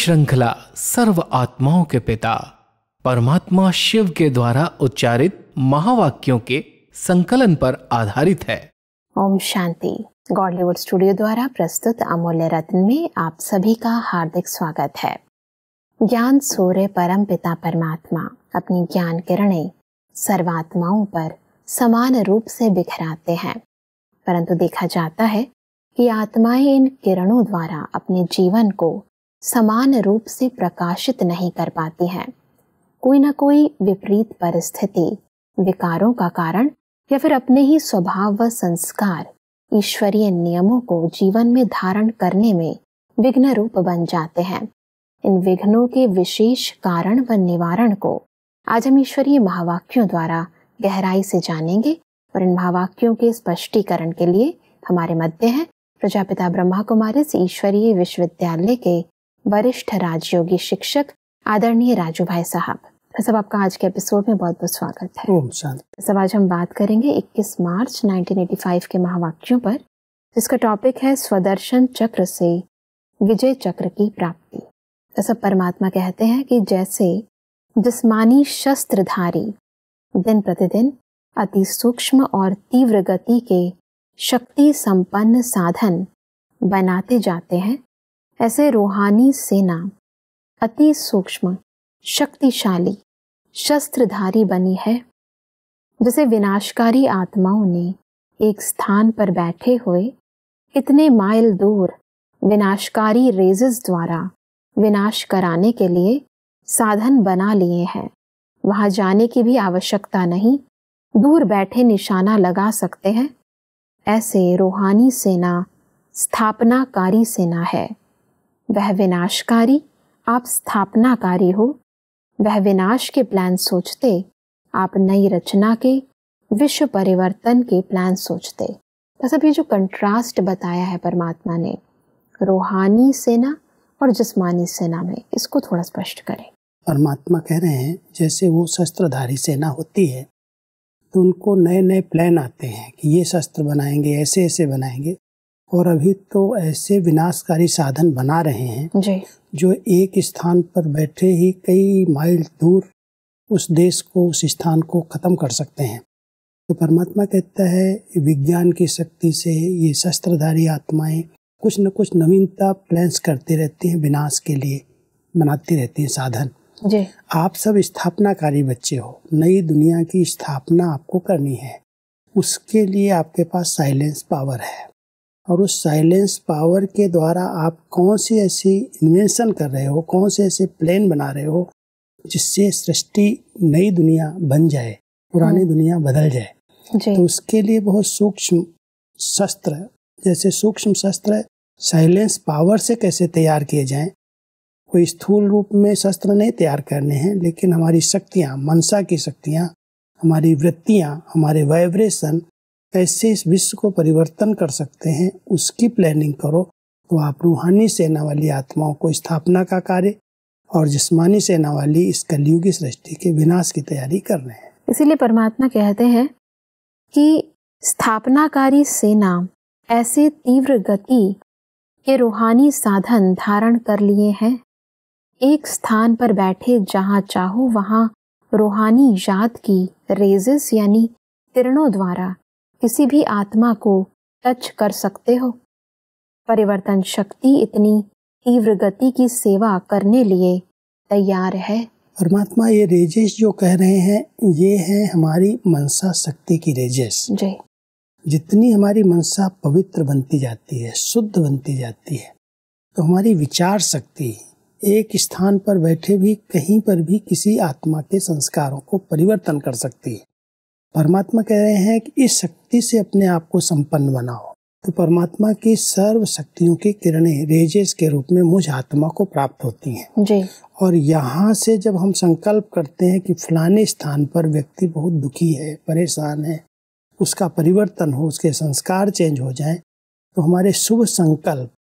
श्रृंखला सर्व आत्माओं के पिता परमात्मा शिव के द्वारा उच्चारित महावाक्यों के संकलन पर आधारित है ओम शांति गॉडलीवुड स्टूडियो द्वारा प्रस्तुत अमूल्य रत्न में आप सभी का हार्दिक स्वागत है ज्ञान सूर्य परम पिता परमात्मा अपनी ज्ञान किरणें सर्वात्माओं पर समान रूप से बिखराते हैं परंतु देखा जाता है कि आत्माएं इन किरणों द्वारा अपने जीवन को समान रूप से प्रकाशित नहीं कर पाती हैं कोई ना कोई विपरीत परिस्थिति विकारों का कारण या फिर अपने ही स्वभाव व संस्कार ईश्वरीय नियमों को जीवन में धारण करने में विघ्न रूप बन जाते हैं इन विघ्नों के विशेष कारण व निवारण को आज हम ईश्वरीय महावाक्यों द्वारा गहराई से जानेंगे और इन महावाक्यों के स्पष्टीकरण के लिए हमारे मध्य हैं प्रजापिता ब्रह्मा कुमारी ईश्वरीय विश्वविद्यालय के वरिष्ठ राजयोगी शिक्षक आदरणीय राजू भाई साहब सब आपका आज के एपिसोड में बहुत बहुत स्वागत है सब आज हम बात करेंगे 21 मार्च 1985 के महावाक्यों पर जिसका टॉपिक है स्वदर्शन चक्र से विजय चक्र की प्राप्ति सब परमात्मा कहते हैं कि जैसे जिसमानी शस्त्रधारी दिन प्रतिदिन अति सूक्ष्म और तीव्र गति के शक्ति संपन्न साधन बनाते जाते हैं ऐसे रूहानी सेना अति सूक्ष्म शक्तिशाली शस्त्रधारी बनी है जिसे विनाशकारी आत्माओं ने एक स्थान पर बैठे हुए इतने माइल दूर विनाशकारी रेजेस द्वारा विनाश कराने के लिए साधन बना लिए हैं वहाँ जाने की भी आवश्यकता नहीं दूर बैठे निशाना लगा सकते हैं ऐसे रूहानी सेना स्थापनाकारी सेना है वह विनाशकारी आप स्थापनाकारी हो वह विनाश के प्लान सोचते आप नई रचना के विश्व परिवर्तन के प्लान सोचते बस अब ये जो कंट्रास्ट बताया है परमात्मा ने रूहानी सेना और जिस्मानी सेना में इसको थोड़ा स्पष्ट करें परमात्मा कह रहे हैं जैसे वो शस्त्रधारी सेना होती है तो उनको नए नए प्लान आते हैं कि ये शस्त्र बनाएंगे ऐसे ऐसे बनाएंगे और अभी तो ऐसे विनाशकारी साधन बना रहे हैं जी। जो एक स्थान पर बैठे ही कई माइल दूर उस देश को उस स्थान को ख़त्म कर सकते हैं तो परमात्मा कहता है विज्ञान की शक्ति से ये शस्त्रधारी आत्माएं कुछ न कुछ नवीनता प्लान्स करती रहती हैं विनाश के लिए बनाती रहती हैं साधन जी। आप सब स्थापनाकारी बच्चे हो नई दुनिया की स्थापना आपको करनी है उसके लिए आपके पास साइलेंस पावर है और उस साइलेंस पावर के द्वारा आप कौन सी ऐसी इन्वेंशन कर रहे हो कौन से ऐसे प्लान बना रहे हो जिससे सृष्टि नई दुनिया बन जाए पुरानी हम्म। दुनिया बदल जाए तो उसके लिए बहुत सूक्ष्म शस्त्र जैसे सूक्ष्म शस्त्र साइलेंस पावर से कैसे तैयार किए जाएं कोई स्थूल रूप में शस्त्र नहीं तैयार करने हैं लेकिन हमारी शक्तियाँ मनसा की शक्तियाँ हमारी वृत्तियाँ हमारे वाइब्रेशन कैसे इस विश्व को परिवर्तन कर सकते हैं उसकी प्लानिंग करो तो आप रूहानी सेना वाली आत्माओं को स्थापना का कार्य और जिसमानी सेना वाली इस की सृष्टि के विनाश की तैयारी कर रहे हैं इसीलिए परमात्मा कहते हैं कि स्थापनाकारी सेना ऐसे तीव्र गति के रूहानी साधन धारण कर लिए हैं एक स्थान पर बैठे जहाँ चाहो वहाँ रूहानी याद की रेजेस यानी किरणों द्वारा किसी भी आत्मा को टच कर सकते हो परिवर्तन शक्ति इतनी तीव्र गति की सेवा करने लिए तैयार है परमात्मा ये रेजेस जो कह रहे हैं ये है हमारी मनसा शक्ति की रेजेस जी जितनी हमारी मनसा पवित्र बनती जाती है शुद्ध बनती जाती है तो हमारी विचार शक्ति एक स्थान पर बैठे भी कहीं पर भी किसी आत्मा के संस्कारों को परिवर्तन कर सकती है परमात्मा कह रहे हैं कि इस शक्ति से अपने आप को संपन्न बनाओ तो परमात्मा की सर्व शक्तियों की किरणें रेजेस के रूप में मुझ आत्मा को प्राप्त होती हैं जी और यहाँ से जब हम संकल्प करते हैं कि फलाने स्थान पर व्यक्ति बहुत दुखी है परेशान है उसका परिवर्तन हो उसके संस्कार चेंज हो जाए तो हमारे शुभ संकल्प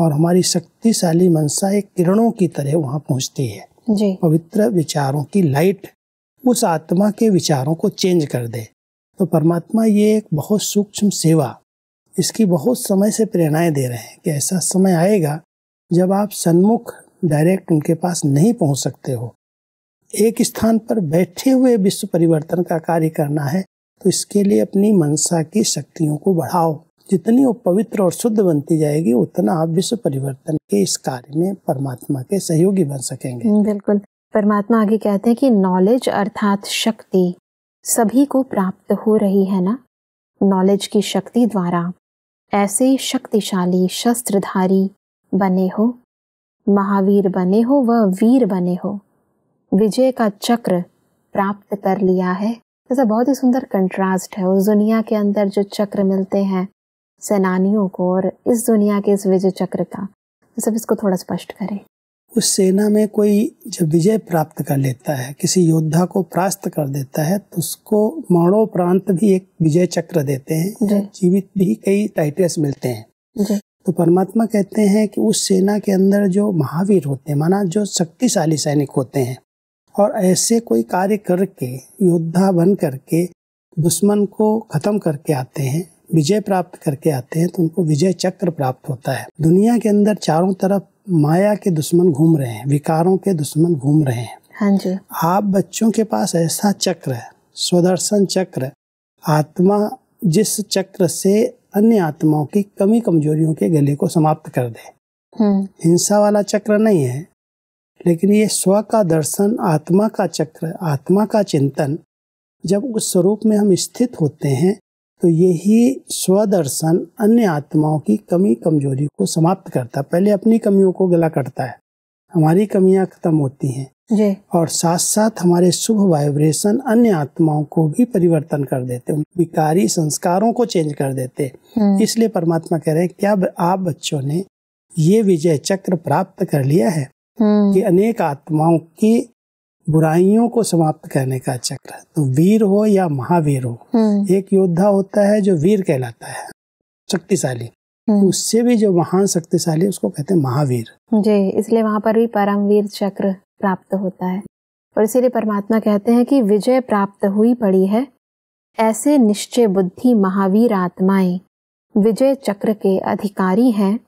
और हमारी शक्तिशाली मनसा एक किरणों की तरह वहाँ पहुँचती है जी पवित्र विचारों की लाइट उस आत्मा के विचारों को चेंज कर दे तो परमात्मा ये एक बहुत सूक्ष्म सेवा इसकी बहुत समय से प्रेरणाएं दे रहे हैं कि ऐसा समय आएगा जब आप सन्मुख डायरेक्ट उनके पास नहीं पहुंच सकते हो एक स्थान पर बैठे हुए विश्व परिवर्तन का कार्य करना है तो इसके लिए अपनी मनसा की शक्तियों को बढ़ाओ जितनी वो पवित्र और शुद्ध बनती जाएगी उतना आप विश्व परिवर्तन के इस कार्य में परमात्मा के सहयोगी बन सकेंगे बिल्कुल परमात्मा आगे कहते हैं कि नॉलेज अर्थात शक्ति सभी को प्राप्त हो रही है ना नॉलेज की शक्ति द्वारा ऐसे शक्तिशाली शस्त्रधारी बने हो महावीर बने हो वह वीर बने हो विजय का चक्र प्राप्त कर लिया है ऐसा बहुत ही सुंदर कंट्रास्ट है उस दुनिया के अंदर जो चक्र मिलते हैं सेनानियों को और इस दुनिया के इस विजय चक्र का सब इसको थोड़ा स्पष्ट करें उस सेना में कोई जब विजय प्राप्त कर लेता है किसी योद्धा को प्रास्त कर देता है तो उसको मरणोपरांत भी एक विजय चक्र देते हैं जीवित भी कई टाइटल्स मिलते हैं तो परमात्मा कहते हैं कि उस सेना के अंदर जो महावीर होते हैं माना जो शक्तिशाली सैनिक होते हैं और ऐसे कोई कार्य करके योद्धा बन करके दुश्मन को ख़त्म करके आते हैं विजय प्राप्त करके आते हैं तो उनको विजय चक्र प्राप्त होता है दुनिया के अंदर चारों तरफ माया के दुश्मन घूम रहे हैं विकारों के दुश्मन घूम रहे हैं हाँ जी आप बच्चों के पास ऐसा चक्र है स्वदर्शन चक्र आत्मा जिस चक्र से अन्य आत्माओं की कमी कमजोरियों के गले को समाप्त कर दे हम्म। हिंसा वाला चक्र नहीं है लेकिन ये स्व का दर्शन आत्मा का चक्र आत्मा का चिंतन जब उस स्वरूप में हम स्थित होते हैं तो यही स्वदर्शन अन्य आत्माओं की कमी कमजोरी को समाप्त करता है पहले अपनी कमियों को गला करता है हमारी कमियां खत्म होती हैं जी। और साथ साथ हमारे शुभ वाइब्रेशन अन्य आत्माओं को भी परिवर्तन कर देते हैं विकारी संस्कारों को चेंज कर देते हम्म। इसलिए परमात्मा कह रहे हैं क्या आप बच्चों ने ये विजय चक्र प्राप्त कर लिया है हम्म। कि अनेक आत्माओं की बुराइयों को समाप्त करने का चक्र तो वीर हो या महावीर हो हम्म। एक योद्धा होता है जो वीर कहलाता है शक्तिशाली हम्म। उससे भी जो महान शक्तिशाली उसको कहते हैं महावीर जी इसलिए वहाँ पर भी परमवीर चक्र प्राप्त होता है और इसीलिए परमात्मा कहते हैं कि विजय प्राप्त हुई पड़ी है ऐसे निश्चय बुद्धि महावीर आत्माएं विजय चक्र के अधिकारी हैं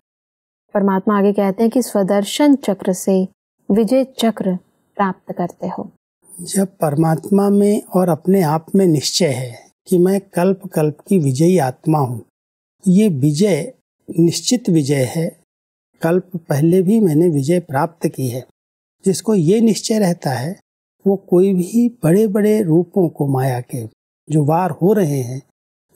परमात्मा आगे कहते हैं कि स्वदर्शन चक्र से विजय चक्र प्राप्त करते हो जब परमात्मा में और अपने आप में निश्चय है कि मैं कल्प कल्प की विजयी आत्मा हूँ ये विजय निश्चित विजय है कल्प पहले भी मैंने विजय प्राप्त की है जिसको ये निश्चय रहता है वो कोई भी बड़े बड़े रूपों को माया के जो वार हो रहे हैं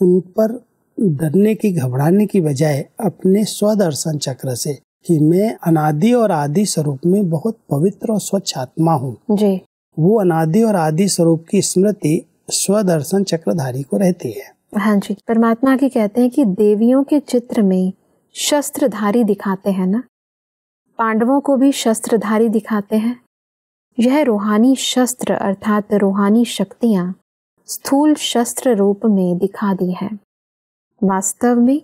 उन पर डरने की घबराने की बजाय अपने स्वदर्शन चक्र से कि मैं अनादि और आदि स्वरूप में बहुत पवित्र और स्वच्छ आत्मा हूँ वो अनादि और आदि स्वरूप की स्मृति स्वदर्शन चक्रधारी को रहती है हाँ जी परमात्मा की कहते हैं कि देवियों के चित्र में शस्त्रधारी दिखाते हैं ना पांडवों को भी शस्त्रधारी दिखाते हैं यह रूहानी शस्त्र अर्थात रूहानी शक्तियाँ स्थूल शस्त्र रूप में दिखा दी है वास्तव में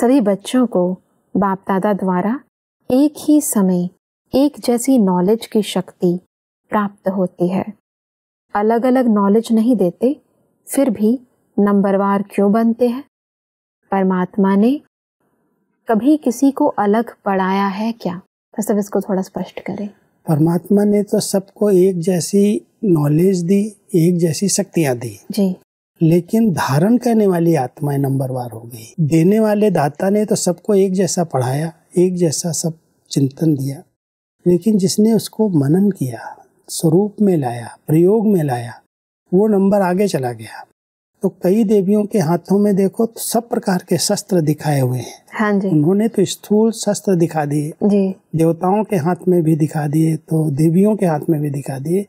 सभी बच्चों को बाप दादा द्वारा एक ही समय एक जैसी नॉलेज की शक्ति प्राप्त होती है अलग अलग नॉलेज नहीं देते फिर भी नंबरवार क्यों बनते हैं परमात्मा ने कभी किसी को अलग पढ़ाया है क्या तो सब इसको थोड़ा स्पष्ट करें परमात्मा ने तो सबको एक जैसी नॉलेज दी एक जैसी शक्तियाँ दी जी लेकिन धारण करने वाली आत्माएं नंबरवार हो गई देने वाले दाता ने तो सबको एक जैसा पढ़ाया एक जैसा सब चिंतन दिया लेकिन जिसने उसको मनन किया स्वरूप में लाया प्रयोग में लाया वो नंबर आगे चला गया तो कई देवियों के हाथों में देखो तो सब प्रकार के शस्त्र दिखाए हुए हैं हाँ जी। उन्होंने तो स्थूल शस्त्र दिखा दिए देवताओं के हाथ में भी दिखा दिए तो देवियों के हाथ में भी दिखा दिए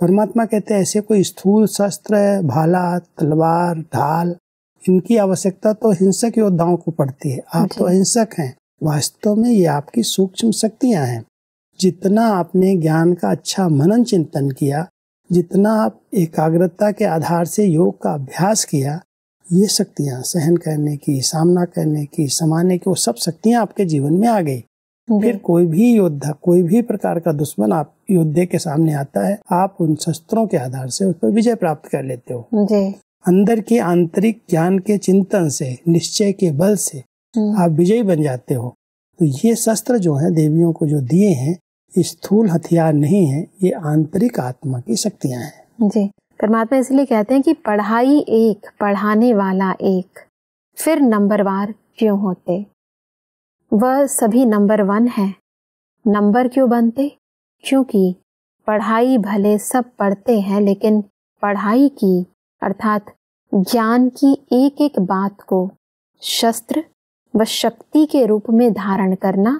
परमात्मा कहते हैं ऐसे कोई स्थूल शस्त्र भाला तलवार ढाल इनकी आवश्यकता तो हिंसक योद्धाओं को पड़ती है आप तो हिंसक हैं वास्तव में ये आपकी सूक्ष्म शक्तियाँ हैं जितना आपने ज्ञान का अच्छा मनन चिंतन किया जितना आप एकाग्रता के आधार से योग का अभ्यास किया ये शक्तियाँ सहन करने की सामना करने की समाने की वो सब शक्तियाँ आपके जीवन में आ गई फिर कोई भी योद्धा कोई भी प्रकार का दुश्मन आप योद्धे के सामने आता है आप उन शस्त्रों के आधार से उस पर विजय प्राप्त कर लेते हो अंदर के आंतरिक ज्ञान के चिंतन से निश्चय के बल से हम्म। आप विजयी बन जाते हो तो ये शस्त्र जो हैं देवियों को जो दिए हैं स्थूल हथियार नहीं है ये आंतरिक आत्मा की शक्तियां हैं जी परमात्मा इसलिए कहते हैं कि पढ़ाई एक पढ़ाने वाला एक फिर नंबरवार क्यों होते वह सभी नंबर वन है नंबर क्यों बनते क्योंकि पढ़ाई भले सब पढ़ते हैं लेकिन पढ़ाई की अर्थात ज्ञान की एक एक बात को शस्त्र व शक्ति के रूप में धारण करना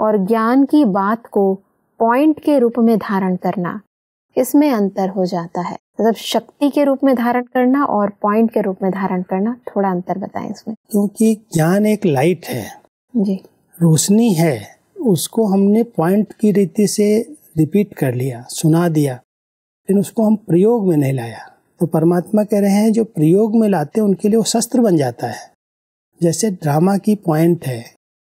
और ज्ञान की बात को पॉइंट के रूप में धारण करना इसमें अंतर हो जाता है मतलब शक्ति के रूप में धारण करना और पॉइंट के रूप में धारण करना थोड़ा अंतर बताएं इसमें क्योंकि ज्ञान एक लाइट है जी रोशनी है उसको हमने पॉइंट की रीति से रिपीट कर लिया सुना दिया लेकिन उसको हम प्रयोग में नहीं लाया तो परमात्मा कह रहे हैं जो प्रयोग में लाते हैं उनके लिए वो शस्त्र बन जाता है जैसे ड्रामा की पॉइंट है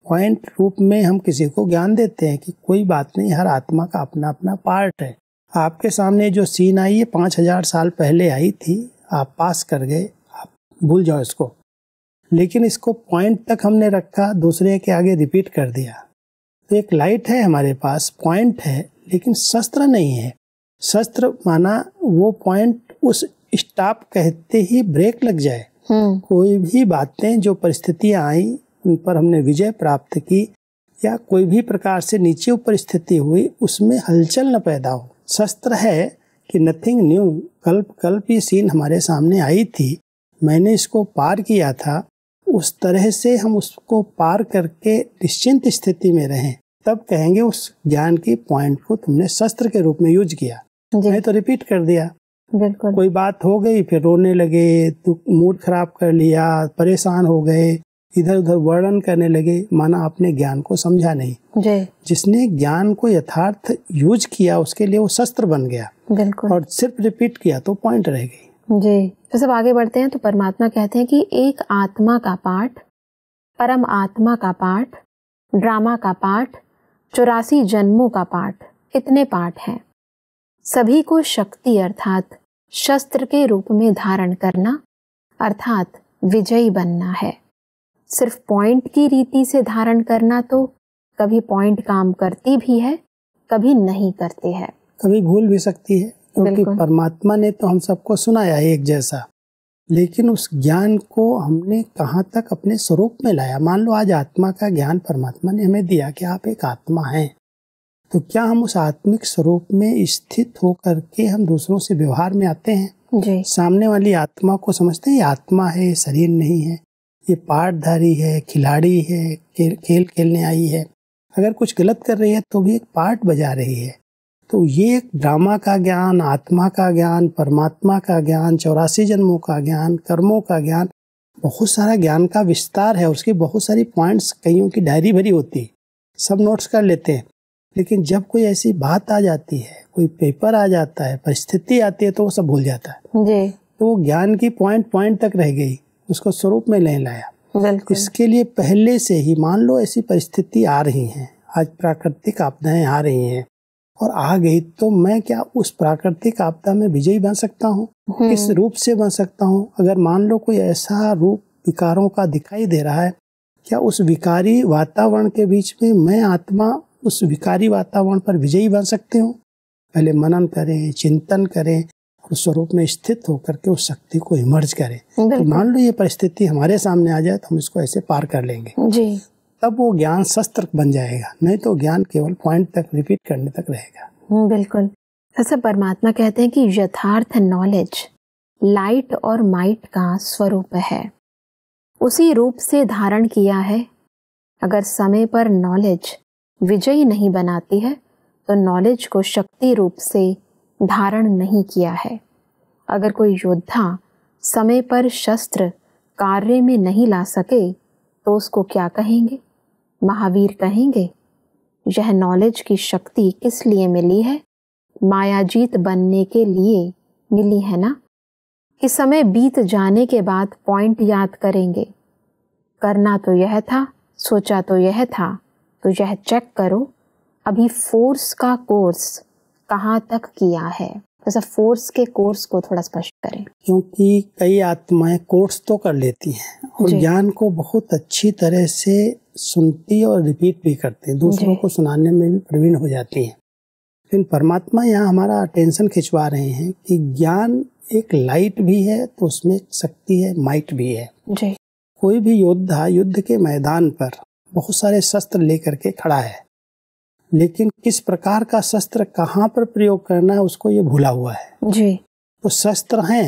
पॉइंट रूप में हम किसी को ज्ञान देते हैं कि कोई बात नहीं हर आत्मा का अपना अपना पार्ट है आपके सामने जो सीन आई है पाँच हजार साल पहले आई थी आप पास कर गए आप भूल जाओ इसको लेकिन इसको पॉइंट तक हमने रखा दूसरे के आगे रिपीट कर दिया तो एक लाइट है हमारे पास पॉइंट है लेकिन शस्त्र नहीं है शस्त्र माना वो पॉइंट उस स्टाप कहते ही ब्रेक लग जाए हम्म। कोई भी बातें जो परिस्थितियाँ आई उन पर हमने विजय प्राप्त की या कोई भी प्रकार से नीचे ऊपर स्थिति हुई उसमें हलचल न पैदा हो शस्त्र है कि नथिंग न्यू कल्प कल्प ये सीन हमारे सामने आई थी मैंने इसको पार किया था उस तरह से हम उसको पार करके निश्चिंत स्थिति में रहें तब कहेंगे उस ज्ञान की पॉइंट को तुमने शस्त्र के रूप में यूज किया मैं तो रिपीट कर दिया बिल्कुल कोई बात हो गई फिर रोने लगे मूड खराब कर लिया परेशान हो गए इधर उधर वर्णन करने लगे माना आपने ज्ञान को समझा नहीं जी। जिसने ज्ञान को यथार्थ यूज किया उसके लिए वो शस्त्र बन गया बिल्कुल और सिर्फ रिपीट किया तो पॉइंट रह गई जी तो सब आगे बढ़ते हैं तो परमात्मा कहते हैं कि एक आत्मा का पाठ परम आत्मा का पाठ ड्रामा का पाठ चौरासी जन्मों का पाठ इतने पाठ हैं सभी को शक्ति अर्थात शस्त्र के रूप में धारण करना अर्थात विजयी बनना है सिर्फ पॉइंट की रीति से धारण करना तो कभी पॉइंट काम करती भी है कभी नहीं करती है कभी भूल भी सकती है क्योंकि परमात्मा ने तो हम सबको सुनाया है एक जैसा लेकिन उस ज्ञान को हमने कहाँ तक अपने स्वरूप में लाया मान लो आज आत्मा का ज्ञान परमात्मा ने हमें दिया कि आप एक आत्मा हैं तो क्या हम उस आत्मिक स्वरूप में स्थित होकर के हम दूसरों से व्यवहार में आते हैं जी। सामने वाली आत्मा को समझते हैं ये आत्मा है शरीर नहीं है ये पाठधारी है खिलाड़ी है खेल खेल खेलने आई है अगर कुछ गलत कर रही है तो भी एक पार्ट बजा रही है तो ये एक ड्रामा का ज्ञान आत्मा का ज्ञान परमात्मा का ज्ञान चौरासी जन्मों का ज्ञान कर्मों का ज्ञान बहुत सारा ज्ञान का विस्तार है उसकी बहुत सारी पॉइंट्स कईयों की डायरी भरी होती है सब नोट्स कर लेते हैं लेकिन जब कोई ऐसी बात आ जाती है कोई पेपर आ जाता है परिस्थिति आती है तो वो सब भूल जाता है जी तो वो ज्ञान की पॉइंट पॉइंट तक रह गई उसको स्वरूप में नहीं लाया इसके लिए पहले से ही मान लो ऐसी परिस्थिति आ रही है आज प्राकृतिक आपदाएं आ रही हैं और आ गई तो मैं क्या उस प्राकृतिक आपदा में विजयी बन सकता हूँ हम्म। किस रूप से बन सकता हूँ अगर मान लो कोई ऐसा रूप विकारों का दिखाई दे रहा है क्या उस विकारी वातावरण के बीच में मैं आत्मा उस विकारी वातावरण पर विजयी बन सकते हो पहले मनन करें चिंतन करें उस स्वरूप में स्थित होकर के उस शक्ति को इमर्ज करें तो मान लो ये परिस्थिति हमारे सामने आ जाए तो हम इसको ऐसे पार कर लेंगे जी तब वो ज्ञान शस्त्र बन जाएगा नहीं तो ज्ञान केवल पॉइंट तक रिपीट करने तक रहेगा हम्म, बिल्कुल ऐसा अच्छा, परमात्मा कहते हैं कि यथार्थ नॉलेज लाइट और माइट का स्वरूप है उसी रूप से धारण किया है अगर समय पर नॉलेज विजयी नहीं बनाती है तो नॉलेज को शक्ति रूप से धारण नहीं किया है अगर कोई योद्धा समय पर शस्त्र कार्य में नहीं ला सके तो उसको क्या कहेंगे महावीर कहेंगे यह नॉलेज की शक्ति किस लिए मिली है मायाजीत बनने के लिए मिली है ना कि समय बीत जाने के बाद पॉइंट याद करेंगे करना तो यह था सोचा तो यह था तो यह चेक करो अभी फोर्स का कोर्स कहाँ तक किया है जैसे तो फोर्स के कोर्स को थोड़ा स्पष्ट करें क्योंकि कई आत्माएं कोर्स तो कर लेती हैं और ज्ञान को बहुत अच्छी तरह से सुनती और रिपीट भी करती हैं दूसरों को सुनाने में भी प्रवीण हो जाती हैं लेकिन परमात्मा यहाँ हमारा अटेंशन खिंचवा रहे हैं कि ज्ञान एक लाइट भी है तो उसमें शक्ति है माइट भी है जी कोई भी योद्धा युद्ध के मैदान पर बहुत सारे शस्त्र लेकर के खड़ा है लेकिन किस प्रकार का शस्त्र कहाँ पर प्रयोग करना है उसको ये भूला हुआ है जी तो शस्त्र हैं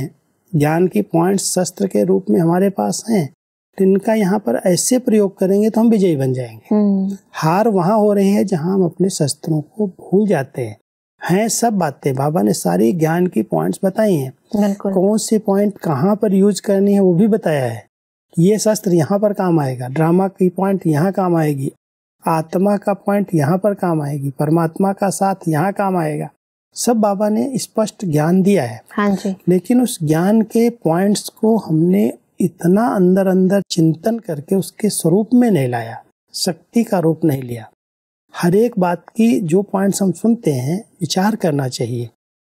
ज्ञान की पॉइंट शस्त्र के रूप में हमारे पास हैं तो इनका यहाँ पर ऐसे प्रयोग करेंगे तो हम विजयी बन जाएंगे हम्म। हार वहाँ हो रही है जहाँ हम अपने शस्त्रों को भूल जाते हैं हैं सब बातें बाबा ने सारी ज्ञान की पॉइंट्स बताई हैं कौन सी पॉइंट कहाँ पर यूज करनी है वो भी बताया है ये शस्त्र यहाँ पर काम आएगा ड्रामा की पॉइंट यहाँ काम आएगी आत्मा का पॉइंट यहाँ पर काम आएगी परमात्मा का साथ यहाँ काम आएगा सब बाबा ने स्पष्ट ज्ञान दिया है हाँ जी लेकिन उस ज्ञान के पॉइंट्स को हमने इतना अंदर अंदर चिंतन करके उसके स्वरूप में नहीं लाया शक्ति का रूप नहीं लिया हर एक बात की जो पॉइंट्स हम सुनते हैं विचार करना चाहिए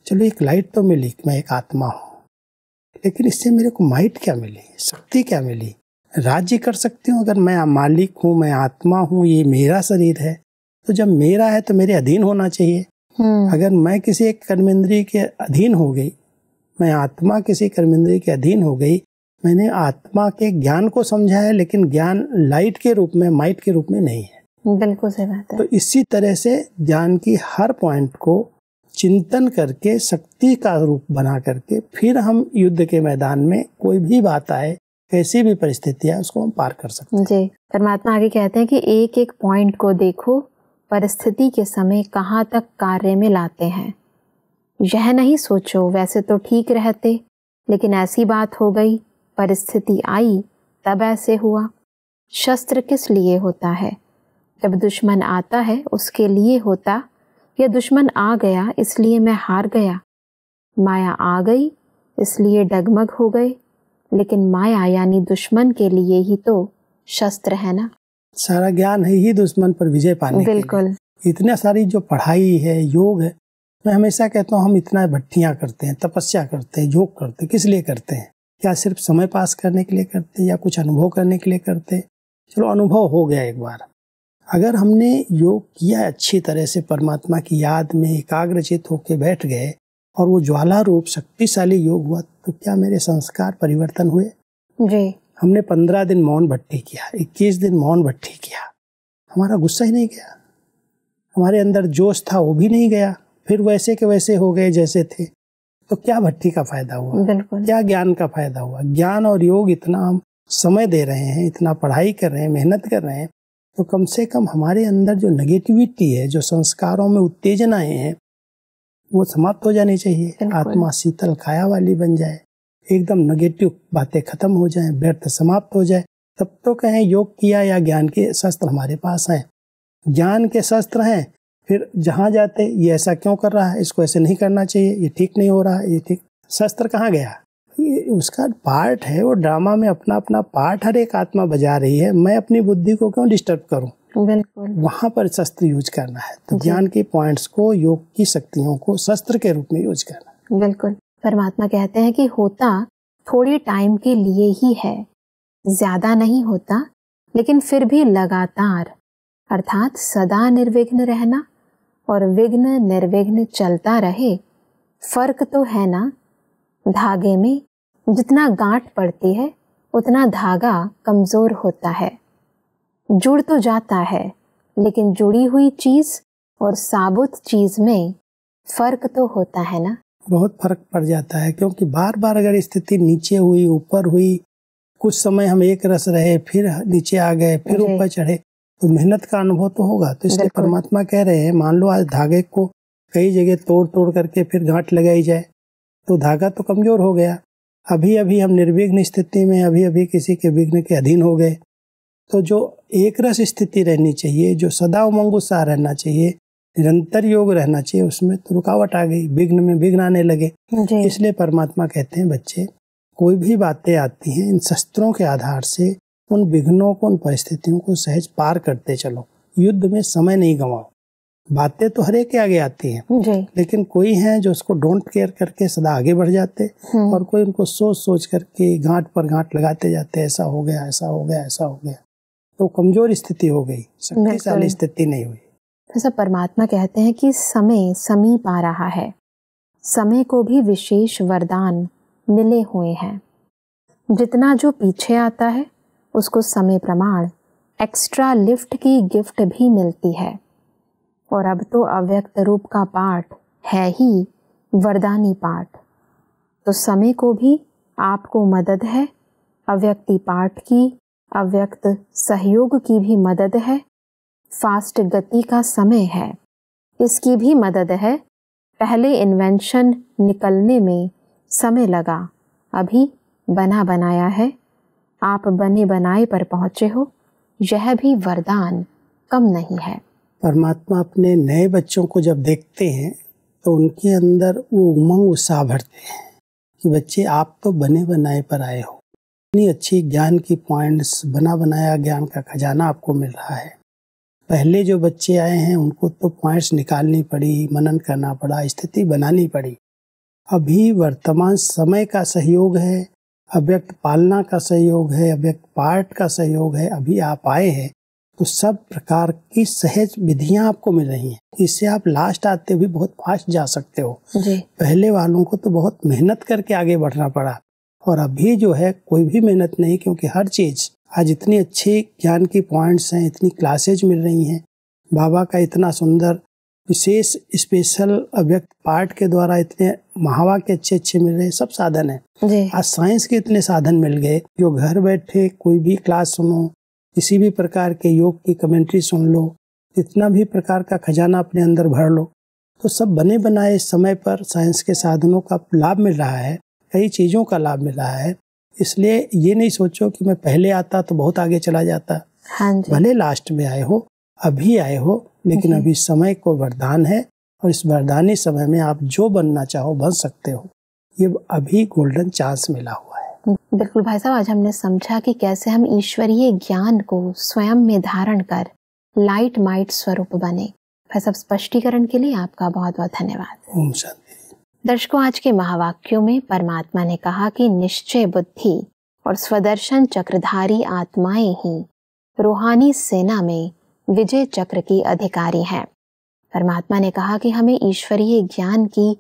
चलो एक लाइट तो मिली मैं एक आत्मा हूँ लेकिन इससे मेरे को माइट क्या मिली शक्ति क्या मिली राज्य कर सकती हूँ अगर मैं मालिक हूँ मैं आत्मा हूँ ये मेरा शरीर है तो जब मेरा है तो मेरे अधीन होना चाहिए हम्म। अगर मैं किसी एक कर्मेंद्रीय के अधीन हो गई मैं आत्मा किसी कर्मेंद्रीय के अधीन हो गई मैंने आत्मा के ज्ञान को समझा है लेकिन ज्ञान लाइट के रूप में माइट के रूप में नहीं है बिल्कुल सही बात है तो इसी तरह से ज्ञान की हर पॉइंट को चिंतन करके शक्ति का रूप बना करके फिर हम युद्ध के मैदान में कोई भी बात आए कैसी भी परिस्थिति है उसको हम पार कर सकते हैं जी परमात्मा आगे कहते हैं कि एक एक पॉइंट को देखो परिस्थिति के समय कहाँ तक कार्य में लाते हैं यह नहीं सोचो वैसे तो ठीक रहते लेकिन ऐसी बात हो गई परिस्थिति आई तब ऐसे हुआ शस्त्र किस लिए होता है जब दुश्मन आता है उसके लिए होता यह दुश्मन आ गया इसलिए मैं हार गया माया आ गई इसलिए डगमग हो गए लेकिन माया यानी दुश्मन के लिए ही तो शस्त्र है ना सारा ज्ञान है ही दुश्मन पर विजय पाने बिल्कुल इतना सारी जो पढ़ाई है योग है मैं हमेशा कहता हूँ हम इतना भट्टियाँ करते हैं तपस्या करते हैं योग करते हैं किस लिए करते हैं क्या सिर्फ समय पास करने के लिए करते हैं या कुछ अनुभव करने के लिए करते हैं चलो अनुभव हो गया एक बार अगर हमने योग किया अच्छी तरह से परमात्मा की याद में एकाग्रचित होकर बैठ गए और वो ज्वाला रूप शक्तिशाली योग हुआ तो क्या मेरे संस्कार परिवर्तन हुए जी हमने पंद्रह दिन मौन भट्टी किया इक्कीस दिन मौन भट्टी किया हमारा गुस्सा ही नहीं गया हमारे अंदर जोश था वो भी नहीं गया फिर वैसे के वैसे हो गए जैसे थे तो क्या भट्टी का फायदा हुआ बिल्कुल क्या ज्ञान का फायदा हुआ ज्ञान और योग इतना हम समय दे रहे हैं इतना पढ़ाई कर रहे हैं मेहनत कर रहे हैं तो कम से कम हमारे अंदर जो नेगेटिविटी है जो संस्कारों में उत्तेजनाएं हैं वो समाप्त हो जानी चाहिए आत्मा शीतल काया वाली बन जाए एकदम नेगेटिव बातें खत्म हो जाए व्यर्थ समाप्त हो जाए तब तो कहें योग किया या ज्ञान के शस्त्र हमारे पास हैं ज्ञान के शस्त्र हैं फिर जहाँ जाते ये ऐसा क्यों कर रहा है इसको ऐसे नहीं करना चाहिए ये ठीक नहीं हो रहा है ये ठीक शस्त्र कहाँ गया ये उसका पार्ट है वो ड्रामा में अपना अपना पार्ट हर एक आत्मा बजा रही है मैं अपनी बुद्धि को क्यों डिस्टर्ब करूं बिल्कुल वहाँ पर शस्त्र यूज करना है तो ज्ञान के पॉइंट्स को योग की शक्तियों को शस्त्र के रूप में यूज करना बिल्कुल परमात्मा कहते हैं कि होता थोड़ी टाइम के लिए ही है ज्यादा नहीं होता लेकिन फिर भी लगातार अर्थात सदा निर्विघ्न रहना और विघ्न निर्विघ्न चलता रहे फर्क तो है ना धागे में जितना गांठ पड़ती है उतना धागा कमज़ोर होता है जुड़ तो जाता है लेकिन जुड़ी हुई चीज़ और साबुत चीज़ में फ़र्क तो होता है ना बहुत फ़र्क पड़ जाता है क्योंकि बार बार अगर स्थिति नीचे हुई ऊपर हुई कुछ समय हम एक रस रहे फिर नीचे आ गए फिर ऊपर चढ़े तो मेहनत का अनुभव तो होगा तो इसलिए परमात्मा कह रहे हैं मान लो आज धागे को कई जगह तोड़ तोड़ करके फिर गांठ लगाई जाए तो धागा तो कमज़ोर हो गया अभी अभी हम निर्विघ्न स्थिति में अभी अभी किसी के विघ्न के अधीन हो गए तो जो एक रस स्थिति रहनी चाहिए जो सदा उमंग उत्साह रहना चाहिए निरंतर योग रहना चाहिए उसमें तो रुकावट आ गई विघ्न में विघ्न आने लगे इसलिए परमात्मा कहते हैं बच्चे कोई भी बातें आती हैं इन शस्त्रों के आधार से उन विघ्नों को उन परिस्थितियों को सहज पार करते चलो युद्ध में समय नहीं गंवाओ बातें तो हर एक के आगे आती हैं लेकिन कोई हैं जो उसको डोंट केयर करके सदा आगे बढ़ जाते हम्म। और कोई उनको सोच सोच करके घाट पर घाट लगाते जाते ऐसा हो गया ऐसा हो गया ऐसा हो गया तो कमजोर स्थिति हो गई शक्तिशाली स्थिति नहीं हुई ऐसा तो परमात्मा कहते हैं कि समय समीप आ रहा है समय को भी विशेष वरदान मिले हुए हैं जितना जो पीछे आता है उसको समय प्रमाण एक्स्ट्रा लिफ्ट की गिफ्ट भी मिलती है और अब तो अव्यक्त रूप का पाठ है ही वरदानी पाठ तो समय को भी आपको मदद है अव्यक्ति पाठ की अव्यक्त सहयोग की भी मदद है फास्ट गति का समय है इसकी भी मदद है पहले इन्वेंशन निकलने में समय लगा अभी बना बनाया है आप बने बनाए पर पहुँचे हो यह भी वरदान कम नहीं है परमात्मा अपने नए बच्चों को जब देखते हैं तो उनके अंदर वो उमंग उत्साह भरते हैं कि बच्चे आप तो बने बनाए पर आए हो इतनी अच्छी ज्ञान की पॉइंट्स बना बनाया ज्ञान का खजाना आपको मिल रहा है पहले जो बच्चे आए हैं उनको तो पॉइंट्स निकालनी पड़ी मनन करना पड़ा स्थिति बनानी पड़ी अभी वर्तमान समय का सहयोग है अव्यक्त पालना का सहयोग है अव्यक्त पाठ का सहयोग है अभी आप आए हैं तो सब प्रकार की सहज विधियां आपको मिल रही हैं इससे आप लास्ट आते हुए बहुत फास्ट जा सकते हो जी। पहले वालों को तो बहुत मेहनत करके आगे बढ़ना पड़ा और अभी जो है कोई भी मेहनत नहीं क्योंकि हर चीज़ आज इतनी अच्छी ज्ञान की पॉइंट्स हैं इतनी क्लासेज मिल रही हैं बाबा का इतना सुंदर विशेष स्पेशल अव्यक्त पार्ट के द्वारा इतने महावा के अच्छे अच्छे मिल रहे हैं सब साधन है आज साइंस के इतने साधन मिल गए जो घर बैठे कोई भी क्लास सुनो किसी भी प्रकार के योग की कमेंट्री सुन लो जितना भी प्रकार का खजाना अपने अंदर भर लो तो सब बने बनाए समय पर साइंस के साधनों का लाभ मिल रहा है कई चीज़ों का लाभ मिल रहा है इसलिए ये नहीं सोचो कि मैं पहले आता तो बहुत आगे चला जाता हाँ भले लास्ट में आए हो अभी आए हो लेकिन हम्म। अभी समय को वरदान है और इस वरदानी समय में आप जो बनना चाहो बन सकते हो ये अभी गोल्डन चांस मिला हो बिल्कुल भाई साहब आज हमने समझा कि कैसे हम ईश्वरीय ज्ञान को स्वयं में धारण कर लाइट माइट स्वरूप बने भाई साहब स्पष्टीकरण के लिए आपका बहुत बहुत धन्यवाद दर्शकों आज के महावाक्यों में परमात्मा ने कहा कि निश्चय बुद्धि और स्वदर्शन चक्रधारी आत्माएं ही रूहानी सेना में विजय चक्र की अधिकारी हैं परमात्मा ने कहा कि हमें ईश्वरीय ज्ञान की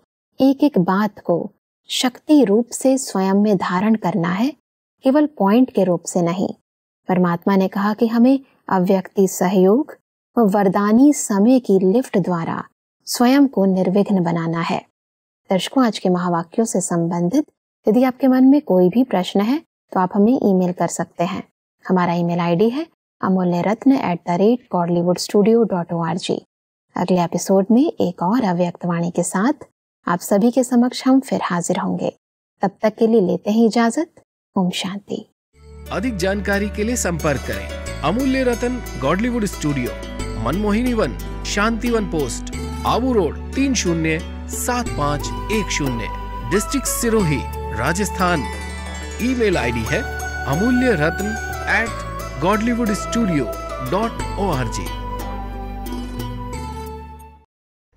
एक एक बात को शक्ति रूप से स्वयं में धारण करना है केवल पॉइंट के रूप से नहीं परमात्मा ने कहा कि हमें अव्यक्ति सहयोग व वरदानी समय की लिफ्ट द्वारा स्वयं को निर्विघ्न बनाना है दर्शकों आज के महावाक्यों से संबंधित यदि आपके मन में कोई भी प्रश्न है तो आप हमें ईमेल कर सकते हैं हमारा ईमेल आईडी है Amulya Ratna at the rate Bollywood studio dot O R G अगले एपिसोड में एक और अव्यक्तवाणी के साथ आप सभी के समक्ष हम फिर हाजिर होंगे तब तक के लिए लेते हैं इजाजत ओम शांति अधिक जानकारी के लिए संपर्क करें Amulya Ratan Godlywood studio Manmohini Van Shanti Van post Abu road तीन शून्य सात पाँच एक शून्य district Sirohi Rajasthan email ID है Amulya Ratna at Godlywood studio dot O R ji